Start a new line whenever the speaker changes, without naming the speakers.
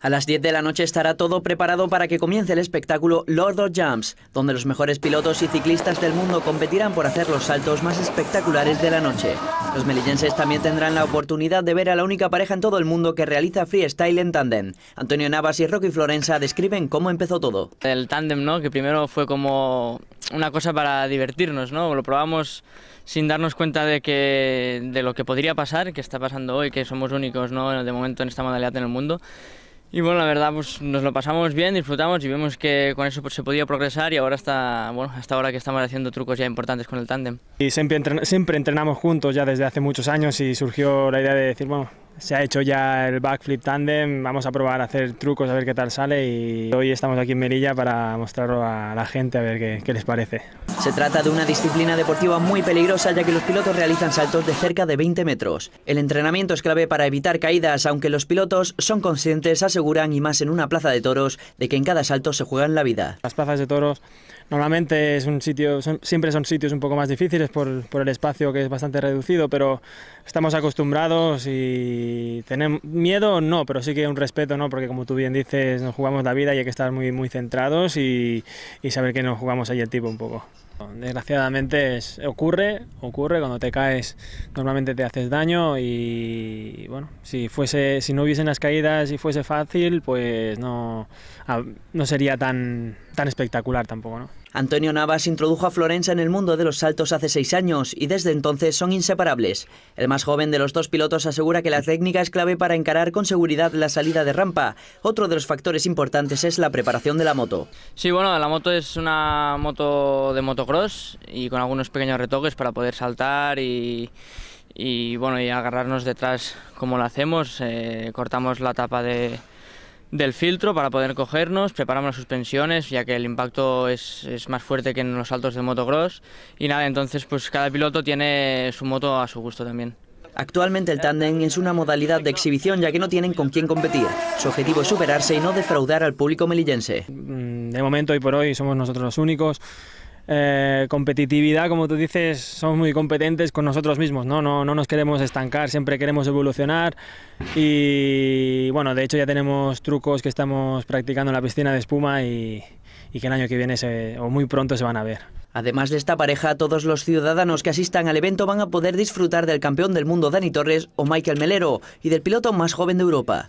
A las 10 de la noche estará todo preparado para que comience el espectáculo Lord of Jumps, donde los mejores pilotos y ciclistas del mundo competirán por hacer los saltos más espectaculares de la noche. Los melillenses también tendrán la oportunidad de ver a la única pareja en todo el mundo que realiza freestyle en tandem. Antonio Navas y Rocky Florenza describen cómo empezó todo.
El tandem, ¿no? Que primero fue como una cosa para divertirnos, ¿no? Lo probamos sin darnos cuenta de que de lo que podría pasar, que está pasando hoy, que somos únicos, ¿no? De momento en esta modalidad en el mundo y bueno, la verdad, pues nos lo pasamos bien, disfrutamos y vemos que con eso pues, se podía progresar y ahora está, bueno, hasta ahora que estamos haciendo trucos ya importantes con el tándem.
Y siempre, siempre entrenamos juntos ya desde hace muchos años y surgió la idea de decir, bueno, se ha hecho ya el backflip tandem, vamos a probar a hacer trucos a ver qué tal sale y hoy estamos aquí en Melilla... para mostrarlo a la gente a ver qué, les parece. Se trata de una disciplina deportiva muy peligrosa ya que los pilotos
realizan saltos de cerca de 20 metros. El entrenamiento es clave para evitar caídas, aunque los pilotos
son conscientes, aseguran y más en una plaza de toros, de que en cada salto se juegan la vida. Las plazas de toros normalmente es un sitio, siempre son sitios un poco más difíciles por el espacio que es bastante reducido, pero estamos acostumbrados y y tener miedo no, pero sí que un respeto no, porque como tú bien dices, nos jugamos la vida y hay que estar muy, muy centrados y, y saber que nos jugamos ahí el tipo un poco. Desgraciadamente ocurre, ocurre cuando te caes normalmente te haces daño y bueno, si fuese si no hubiesen las caídas y fuese fácil, pues no no sería tan tan espectacular
tampoco, Antonio Navas introdujo a Florencia en el mundo de los saltos hace seis años y desde entonces son inseparables. El más joven de los dos pilotos asegura que la técnica es clave para encarar con seguridad la salida de rampa. Otro de los factores importantes es la preparación de la moto.
Sí, bueno, la moto es una moto de moto cross y con algunos pequeños retoques para poder saltar y, bueno, y agarrarnos detrás como lo hacemos. Eh, cortamos la tapa de, del filtro para poder cogernos, preparamos las suspensiones ya que el impacto es, más fuerte que en los saltos de motocross y nada, entonces pues cada piloto tiene
su moto a su gusto también. Actualmente el tándem es una modalidad de exhibición ya que no tienen con quién competir. Su objetivo es superarse y no defraudar al público melillense.
Mm, de momento, y por hoy, somos nosotros los únicos. Eh, competitividad, como tú dices, somos muy competentes con nosotros mismos, ¿no? No, no nos queremos estancar, siempre queremos evolucionar y bueno, de hecho ya tenemos trucos que estamos practicando en la piscina de espuma y, que el año que viene o muy pronto se van a ver. Además de esta pareja, todos los ciudadanos que asistan al evento van a
poder disfrutar del campeón del mundo Dani Torres o Michael Melero y del piloto más joven de Europa.